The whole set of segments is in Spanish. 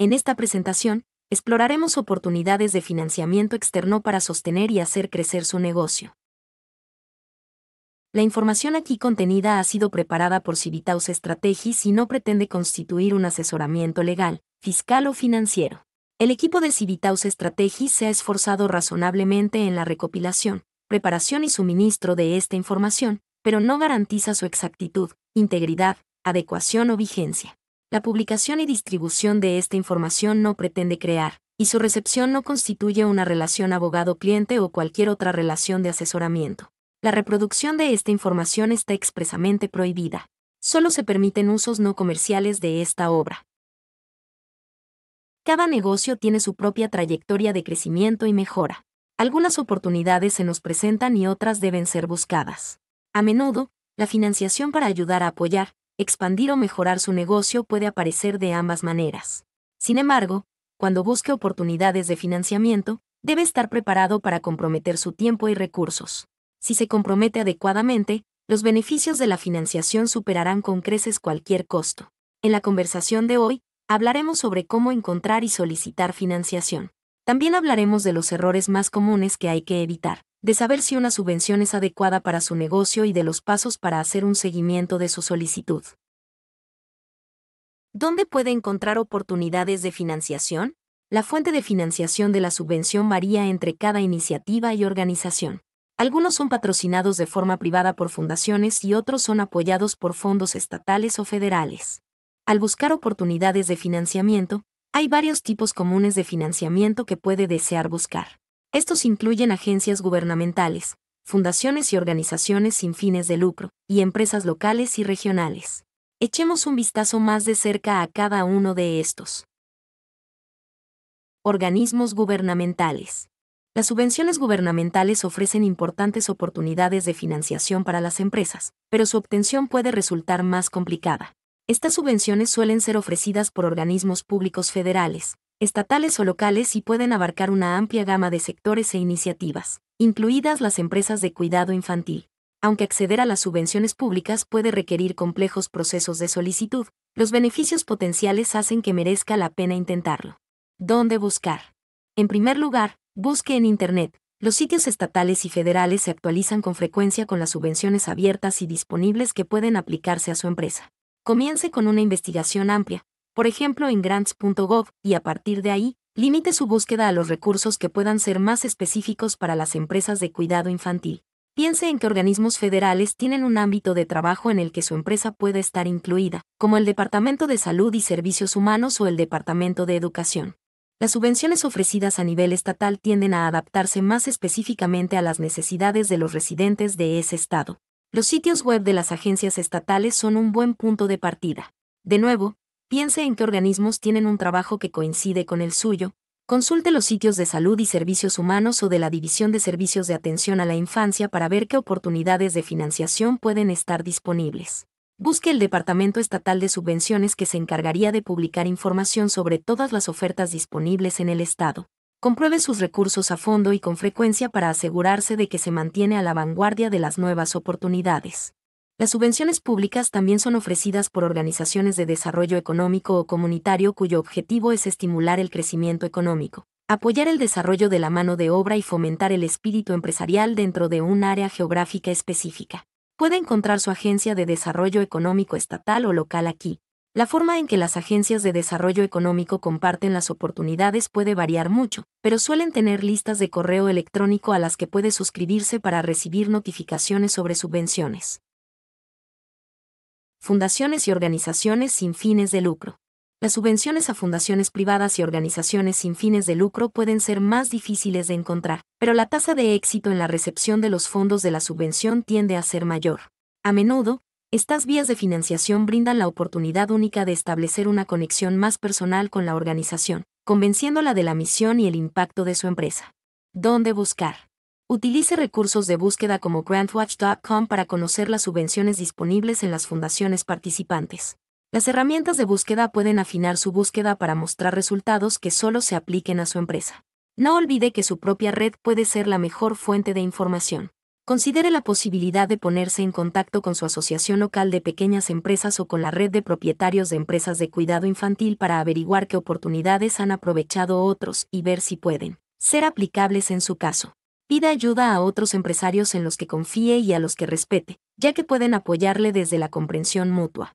En esta presentación, exploraremos oportunidades de financiamiento externo para sostener y hacer crecer su negocio. La información aquí contenida ha sido preparada por Civitaus Strategis y no pretende constituir un asesoramiento legal, fiscal o financiero. El equipo de Civitaus Strategis se ha esforzado razonablemente en la recopilación, preparación y suministro de esta información, pero no garantiza su exactitud, integridad, adecuación o vigencia. La publicación y distribución de esta información no pretende crear, y su recepción no constituye una relación abogado-cliente o cualquier otra relación de asesoramiento. La reproducción de esta información está expresamente prohibida. Solo se permiten usos no comerciales de esta obra. Cada negocio tiene su propia trayectoria de crecimiento y mejora. Algunas oportunidades se nos presentan y otras deben ser buscadas. A menudo, la financiación para ayudar a apoyar, expandir o mejorar su negocio puede aparecer de ambas maneras. Sin embargo, cuando busque oportunidades de financiamiento, debe estar preparado para comprometer su tiempo y recursos. Si se compromete adecuadamente, los beneficios de la financiación superarán con creces cualquier costo. En la conversación de hoy, hablaremos sobre cómo encontrar y solicitar financiación. También hablaremos de los errores más comunes que hay que evitar de saber si una subvención es adecuada para su negocio y de los pasos para hacer un seguimiento de su solicitud. ¿Dónde puede encontrar oportunidades de financiación? La fuente de financiación de la subvención varía entre cada iniciativa y organización. Algunos son patrocinados de forma privada por fundaciones y otros son apoyados por fondos estatales o federales. Al buscar oportunidades de financiamiento, hay varios tipos comunes de financiamiento que puede desear buscar. Estos incluyen agencias gubernamentales, fundaciones y organizaciones sin fines de lucro, y empresas locales y regionales. Echemos un vistazo más de cerca a cada uno de estos. Organismos gubernamentales. Las subvenciones gubernamentales ofrecen importantes oportunidades de financiación para las empresas, pero su obtención puede resultar más complicada. Estas subvenciones suelen ser ofrecidas por organismos públicos federales, estatales o locales y pueden abarcar una amplia gama de sectores e iniciativas, incluidas las empresas de cuidado infantil. Aunque acceder a las subvenciones públicas puede requerir complejos procesos de solicitud, los beneficios potenciales hacen que merezca la pena intentarlo. ¿Dónde buscar? En primer lugar, busque en Internet. Los sitios estatales y federales se actualizan con frecuencia con las subvenciones abiertas y disponibles que pueden aplicarse a su empresa. Comience con una investigación amplia, por ejemplo en grants.gov, y a partir de ahí, limite su búsqueda a los recursos que puedan ser más específicos para las empresas de cuidado infantil. Piense en que organismos federales tienen un ámbito de trabajo en el que su empresa puede estar incluida, como el Departamento de Salud y Servicios Humanos o el Departamento de Educación. Las subvenciones ofrecidas a nivel estatal tienden a adaptarse más específicamente a las necesidades de los residentes de ese estado. Los sitios web de las agencias estatales son un buen punto de partida. De nuevo, piense en qué organismos tienen un trabajo que coincide con el suyo, consulte los sitios de salud y servicios humanos o de la División de Servicios de Atención a la Infancia para ver qué oportunidades de financiación pueden estar disponibles. Busque el Departamento Estatal de Subvenciones que se encargaría de publicar información sobre todas las ofertas disponibles en el Estado. Compruebe sus recursos a fondo y con frecuencia para asegurarse de que se mantiene a la vanguardia de las nuevas oportunidades. Las subvenciones públicas también son ofrecidas por organizaciones de desarrollo económico o comunitario cuyo objetivo es estimular el crecimiento económico, apoyar el desarrollo de la mano de obra y fomentar el espíritu empresarial dentro de un área geográfica específica. Puede encontrar su agencia de desarrollo económico estatal o local aquí. La forma en que las agencias de desarrollo económico comparten las oportunidades puede variar mucho, pero suelen tener listas de correo electrónico a las que puede suscribirse para recibir notificaciones sobre subvenciones fundaciones y organizaciones sin fines de lucro. Las subvenciones a fundaciones privadas y organizaciones sin fines de lucro pueden ser más difíciles de encontrar, pero la tasa de éxito en la recepción de los fondos de la subvención tiende a ser mayor. A menudo, estas vías de financiación brindan la oportunidad única de establecer una conexión más personal con la organización, convenciéndola de la misión y el impacto de su empresa. ¿Dónde buscar? Utilice recursos de búsqueda como grantwatch.com para conocer las subvenciones disponibles en las fundaciones participantes. Las herramientas de búsqueda pueden afinar su búsqueda para mostrar resultados que solo se apliquen a su empresa. No olvide que su propia red puede ser la mejor fuente de información. Considere la posibilidad de ponerse en contacto con su asociación local de pequeñas empresas o con la red de propietarios de empresas de cuidado infantil para averiguar qué oportunidades han aprovechado otros y ver si pueden ser aplicables en su caso. Pida ayuda a otros empresarios en los que confíe y a los que respete, ya que pueden apoyarle desde la comprensión mutua.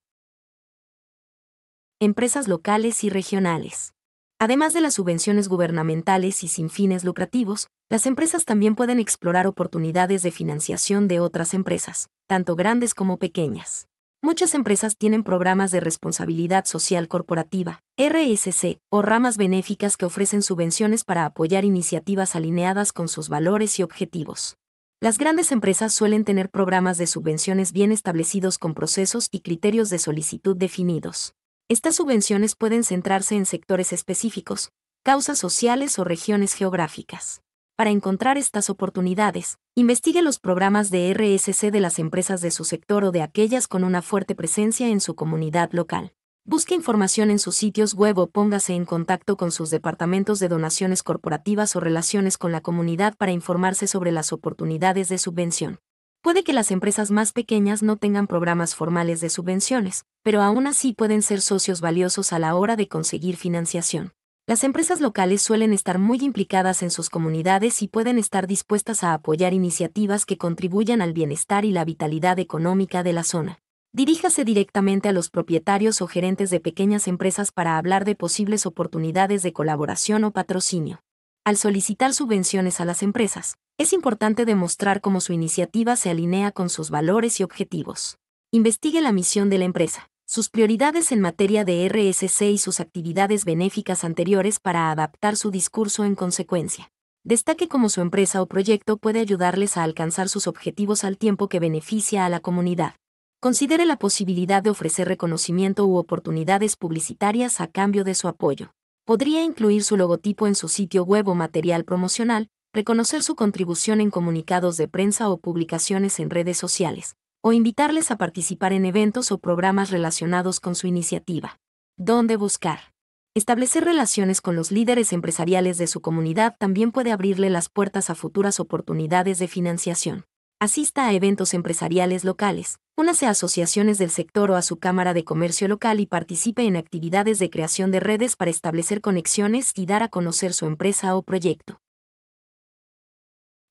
Empresas locales y regionales. Además de las subvenciones gubernamentales y sin fines lucrativos, las empresas también pueden explorar oportunidades de financiación de otras empresas, tanto grandes como pequeñas. Muchas empresas tienen programas de responsabilidad social corporativa, RSC, o ramas benéficas que ofrecen subvenciones para apoyar iniciativas alineadas con sus valores y objetivos. Las grandes empresas suelen tener programas de subvenciones bien establecidos con procesos y criterios de solicitud definidos. Estas subvenciones pueden centrarse en sectores específicos, causas sociales o regiones geográficas. Para encontrar estas oportunidades, investigue los programas de RSC de las empresas de su sector o de aquellas con una fuerte presencia en su comunidad local. Busque información en sus sitios web o póngase en contacto con sus departamentos de donaciones corporativas o relaciones con la comunidad para informarse sobre las oportunidades de subvención. Puede que las empresas más pequeñas no tengan programas formales de subvenciones, pero aún así pueden ser socios valiosos a la hora de conseguir financiación. Las empresas locales suelen estar muy implicadas en sus comunidades y pueden estar dispuestas a apoyar iniciativas que contribuyan al bienestar y la vitalidad económica de la zona. Diríjase directamente a los propietarios o gerentes de pequeñas empresas para hablar de posibles oportunidades de colaboración o patrocinio. Al solicitar subvenciones a las empresas, es importante demostrar cómo su iniciativa se alinea con sus valores y objetivos. Investigue la misión de la empresa sus prioridades en materia de RSC y sus actividades benéficas anteriores para adaptar su discurso en consecuencia. Destaque cómo su empresa o proyecto puede ayudarles a alcanzar sus objetivos al tiempo que beneficia a la comunidad. Considere la posibilidad de ofrecer reconocimiento u oportunidades publicitarias a cambio de su apoyo. Podría incluir su logotipo en su sitio web o material promocional, reconocer su contribución en comunicados de prensa o publicaciones en redes sociales o invitarles a participar en eventos o programas relacionados con su iniciativa. ¿Dónde buscar? Establecer relaciones con los líderes empresariales de su comunidad también puede abrirle las puertas a futuras oportunidades de financiación. Asista a eventos empresariales locales, únase a asociaciones del sector o a su Cámara de Comercio local y participe en actividades de creación de redes para establecer conexiones y dar a conocer su empresa o proyecto.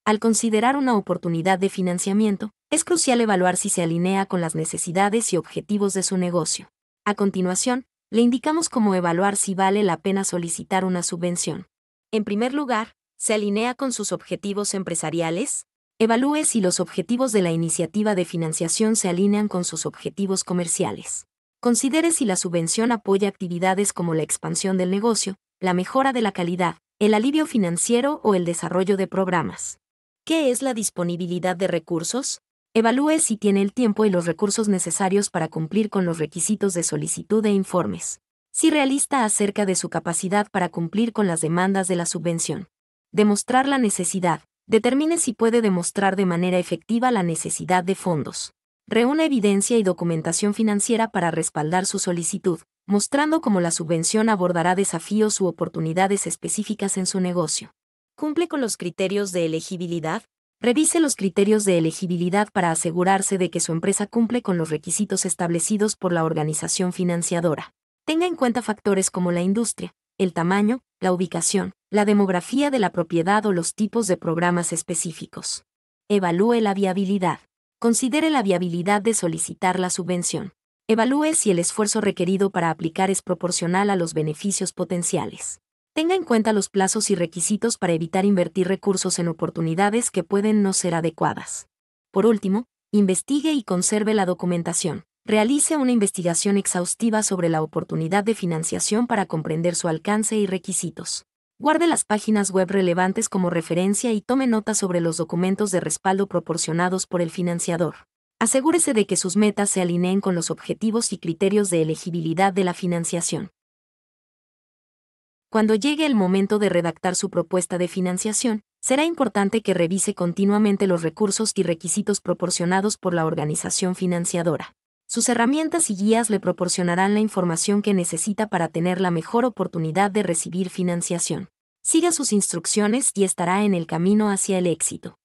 Al considerar una oportunidad de financiamiento, es crucial evaluar si se alinea con las necesidades y objetivos de su negocio. A continuación, le indicamos cómo evaluar si vale la pena solicitar una subvención. En primer lugar, ¿se alinea con sus objetivos empresariales? Evalúe si los objetivos de la iniciativa de financiación se alinean con sus objetivos comerciales. Considere si la subvención apoya actividades como la expansión del negocio, la mejora de la calidad, el alivio financiero o el desarrollo de programas. ¿Qué es la disponibilidad de recursos? Evalúe si tiene el tiempo y los recursos necesarios para cumplir con los requisitos de solicitud e informes. Si realista acerca de su capacidad para cumplir con las demandas de la subvención. Demostrar la necesidad. Determine si puede demostrar de manera efectiva la necesidad de fondos. Reúna evidencia y documentación financiera para respaldar su solicitud, mostrando cómo la subvención abordará desafíos u oportunidades específicas en su negocio cumple con los criterios de elegibilidad, revise los criterios de elegibilidad para asegurarse de que su empresa cumple con los requisitos establecidos por la organización financiadora. Tenga en cuenta factores como la industria, el tamaño, la ubicación, la demografía de la propiedad o los tipos de programas específicos. Evalúe la viabilidad. Considere la viabilidad de solicitar la subvención. Evalúe si el esfuerzo requerido para aplicar es proporcional a los beneficios potenciales. Tenga en cuenta los plazos y requisitos para evitar invertir recursos en oportunidades que pueden no ser adecuadas. Por último, investigue y conserve la documentación. Realice una investigación exhaustiva sobre la oportunidad de financiación para comprender su alcance y requisitos. Guarde las páginas web relevantes como referencia y tome nota sobre los documentos de respaldo proporcionados por el financiador. Asegúrese de que sus metas se alineen con los objetivos y criterios de elegibilidad de la financiación. Cuando llegue el momento de redactar su propuesta de financiación, será importante que revise continuamente los recursos y requisitos proporcionados por la organización financiadora. Sus herramientas y guías le proporcionarán la información que necesita para tener la mejor oportunidad de recibir financiación. Siga sus instrucciones y estará en el camino hacia el éxito.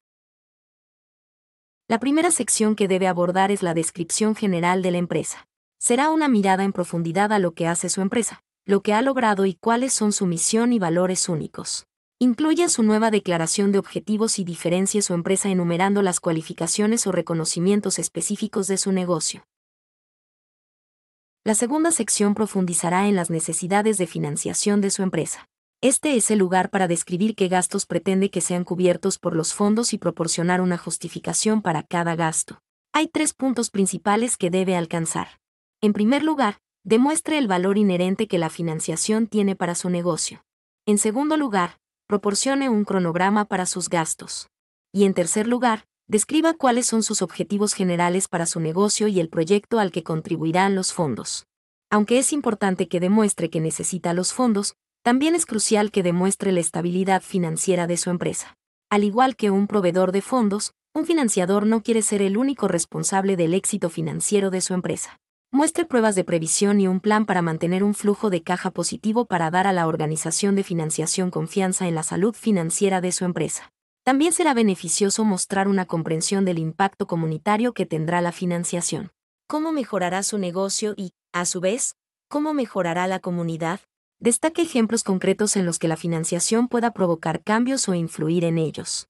La primera sección que debe abordar es la descripción general de la empresa. Será una mirada en profundidad a lo que hace su empresa, lo que ha logrado y cuáles son su misión y valores únicos. Incluye su nueva declaración de objetivos y diferencie su empresa enumerando las cualificaciones o reconocimientos específicos de su negocio. La segunda sección profundizará en las necesidades de financiación de su empresa. Este es el lugar para describir qué gastos pretende que sean cubiertos por los fondos y proporcionar una justificación para cada gasto. Hay tres puntos principales que debe alcanzar. En primer lugar, demuestre el valor inherente que la financiación tiene para su negocio. En segundo lugar, proporcione un cronograma para sus gastos. Y en tercer lugar, describa cuáles son sus objetivos generales para su negocio y el proyecto al que contribuirán los fondos. Aunque es importante que demuestre que necesita los fondos, también es crucial que demuestre la estabilidad financiera de su empresa. Al igual que un proveedor de fondos, un financiador no quiere ser el único responsable del éxito financiero de su empresa muestre pruebas de previsión y un plan para mantener un flujo de caja positivo para dar a la organización de financiación confianza en la salud financiera de su empresa. También será beneficioso mostrar una comprensión del impacto comunitario que tendrá la financiación. Cómo mejorará su negocio y, a su vez, cómo mejorará la comunidad. Destaque ejemplos concretos en los que la financiación pueda provocar cambios o influir en ellos.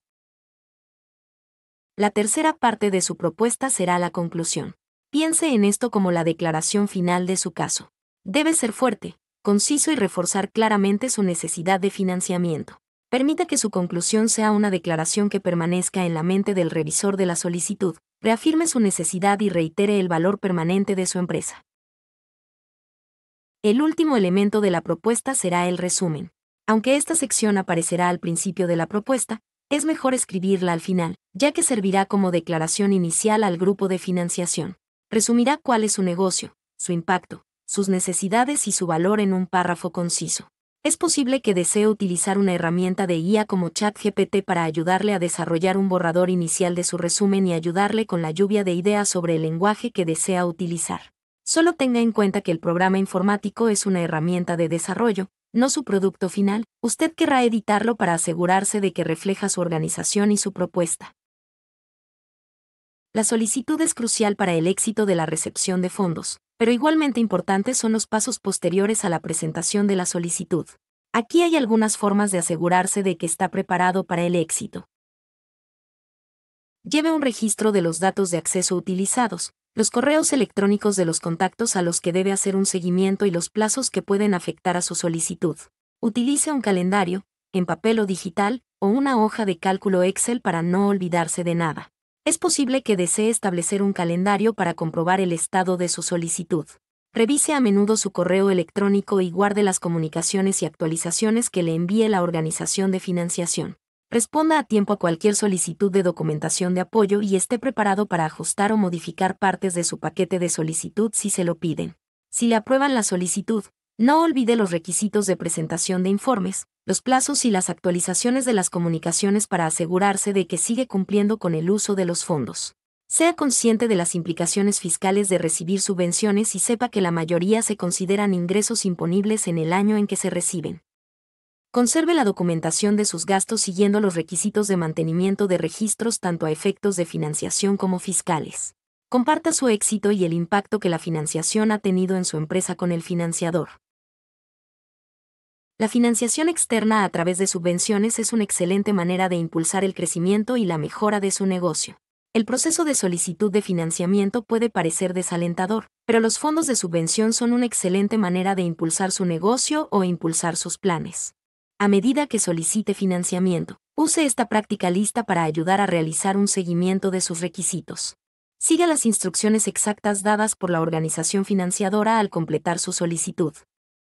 La tercera parte de su propuesta será la conclusión. Piense en esto como la declaración final de su caso. Debe ser fuerte, conciso y reforzar claramente su necesidad de financiamiento. Permita que su conclusión sea una declaración que permanezca en la mente del revisor de la solicitud, reafirme su necesidad y reitere el valor permanente de su empresa. El último elemento de la propuesta será el resumen. Aunque esta sección aparecerá al principio de la propuesta, es mejor escribirla al final, ya que servirá como declaración inicial al grupo de financiación. Resumirá cuál es su negocio, su impacto, sus necesidades y su valor en un párrafo conciso. Es posible que desee utilizar una herramienta de guía como ChatGPT para ayudarle a desarrollar un borrador inicial de su resumen y ayudarle con la lluvia de ideas sobre el lenguaje que desea utilizar. Solo tenga en cuenta que el programa informático es una herramienta de desarrollo, no su producto final. Usted querrá editarlo para asegurarse de que refleja su organización y su propuesta. La solicitud es crucial para el éxito de la recepción de fondos, pero igualmente importantes son los pasos posteriores a la presentación de la solicitud. Aquí hay algunas formas de asegurarse de que está preparado para el éxito. Lleve un registro de los datos de acceso utilizados, los correos electrónicos de los contactos a los que debe hacer un seguimiento y los plazos que pueden afectar a su solicitud. Utilice un calendario, en papel o digital, o una hoja de cálculo Excel para no olvidarse de nada es posible que desee establecer un calendario para comprobar el estado de su solicitud. Revise a menudo su correo electrónico y guarde las comunicaciones y actualizaciones que le envíe la organización de financiación. Responda a tiempo a cualquier solicitud de documentación de apoyo y esté preparado para ajustar o modificar partes de su paquete de solicitud si se lo piden. Si le aprueban la solicitud, no olvide los requisitos de presentación de informes, los plazos y las actualizaciones de las comunicaciones para asegurarse de que sigue cumpliendo con el uso de los fondos. Sea consciente de las implicaciones fiscales de recibir subvenciones y sepa que la mayoría se consideran ingresos imponibles en el año en que se reciben. Conserve la documentación de sus gastos siguiendo los requisitos de mantenimiento de registros tanto a efectos de financiación como fiscales. Comparta su éxito y el impacto que la financiación ha tenido en su empresa con el financiador. La financiación externa a través de subvenciones es una excelente manera de impulsar el crecimiento y la mejora de su negocio. El proceso de solicitud de financiamiento puede parecer desalentador, pero los fondos de subvención son una excelente manera de impulsar su negocio o impulsar sus planes. A medida que solicite financiamiento, use esta práctica lista para ayudar a realizar un seguimiento de sus requisitos. Siga las instrucciones exactas dadas por la organización financiadora al completar su solicitud.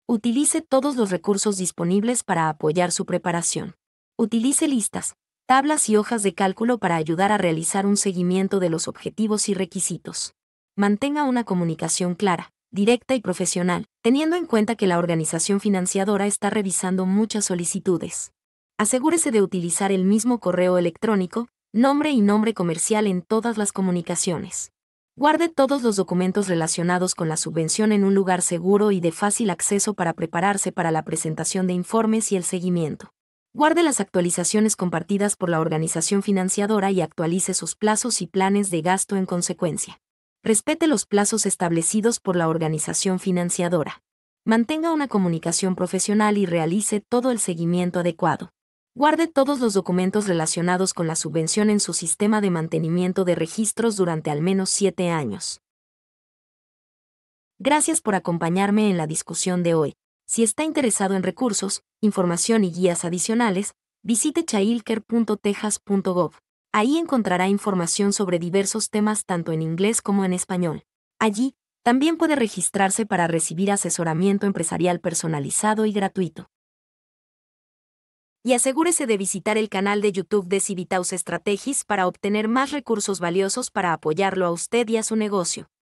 Utilice todos los recursos disponibles para apoyar su preparación. Utilice listas, tablas y hojas de cálculo para ayudar a realizar un seguimiento de los objetivos y requisitos. Mantenga una comunicación clara, directa y profesional, teniendo en cuenta que la organización financiadora está revisando muchas solicitudes. Asegúrese de utilizar el mismo correo electrónico, nombre y nombre comercial en todas las comunicaciones. Guarde todos los documentos relacionados con la subvención en un lugar seguro y de fácil acceso para prepararse para la presentación de informes y el seguimiento. Guarde las actualizaciones compartidas por la organización financiadora y actualice sus plazos y planes de gasto en consecuencia. Respete los plazos establecidos por la organización financiadora. Mantenga una comunicación profesional y realice todo el seguimiento adecuado. Guarde todos los documentos relacionados con la subvención en su sistema de mantenimiento de registros durante al menos siete años. Gracias por acompañarme en la discusión de hoy. Si está interesado en recursos, información y guías adicionales, visite chailker.tejas.gov. Ahí encontrará información sobre diversos temas tanto en inglés como en español. Allí, también puede registrarse para recibir asesoramiento empresarial personalizado y gratuito y asegúrese de visitar el canal de YouTube de Civitaus Strategies para obtener más recursos valiosos para apoyarlo a usted y a su negocio.